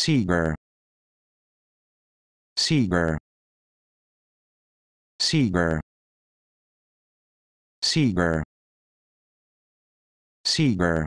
Seeger Seeger Seeger Seeger Seeger